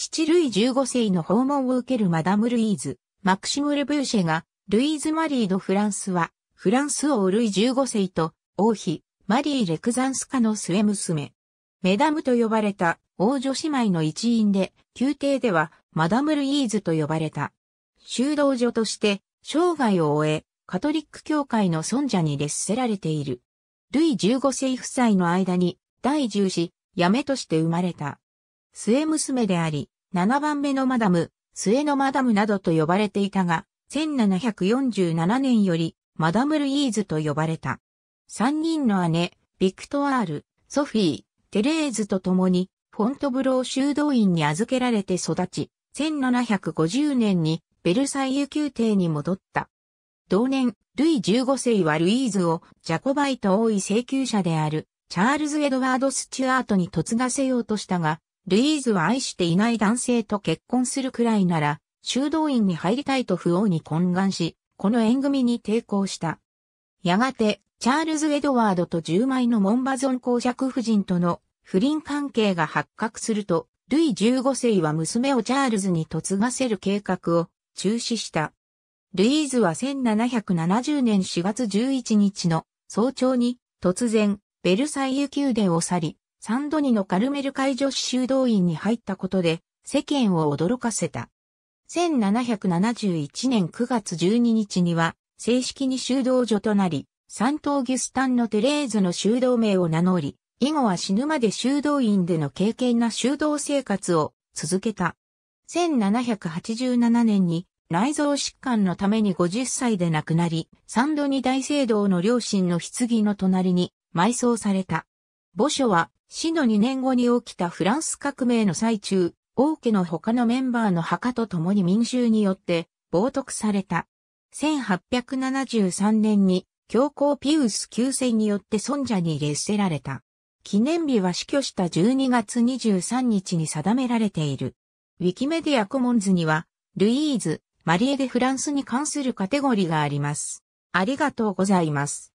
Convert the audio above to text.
父ルイ15世の訪問を受けるマダム・ルイーズ、マクシム・ル・ブーシェが、ルイーズ・マリー・ド・フランスは、フランス王ルイ15世と、王妃、マリー・レクザンスカの末娘。メダムと呼ばれた、王女姉妹の一員で、宮廷では、マダム・ルイーズと呼ばれた。修道女として、生涯を終え、カトリック教会の尊者に列せられている。ルイ15世夫妻の間に、第10子、やめとして生まれた。末娘であり、7番目のマダム、末のマダムなどと呼ばれていたが、1747年よりマダム・ルイーズと呼ばれた。三人の姉、ビクトワール、ソフィー、テレーズと共に、フォントブロー修道院に預けられて育ち、1750年にベルサイユ宮廷に戻った。同年、ルイ15世はルイーズをジャコバイト多い請求者であるチャールズ・エドワード・スチュアートに嫁がせようとしたが、ルイーズは愛していない男性と結婚するくらいなら、修道院に入りたいと不王に懇願し、この縁組に抵抗した。やがて、チャールズ・エドワードと10枚のモンバゾン公爵夫人との不倫関係が発覚すると、ルイ15世は娘をチャールズに嫁がせる計画を中止した。ルイーズは1770年4月11日の早朝に突然ベルサイユ宮殿を去り、サンドニのカルメル会女子修道院に入ったことで、世間を驚かせた。1771年9月12日には、正式に修道女となり、サントーギュスタンのテレーズの修道名を名乗り、以後は死ぬまで修道院での敬虔な修道生活を続けた。1787年に内臓疾患のために50歳で亡くなり、サンドニ大聖堂の両親の棺の隣に埋葬された。墓所は死の2年後に起きたフランス革命の最中、王家の他のメンバーの墓と共に民衆によって冒涜された。1873年に教皇ピウス9世によって尊者に列せられた。記念日は死去した12月23日に定められている。ウィキメディアコモンズには、ルイーズ、マリエでフランスに関するカテゴリーがあります。ありがとうございます。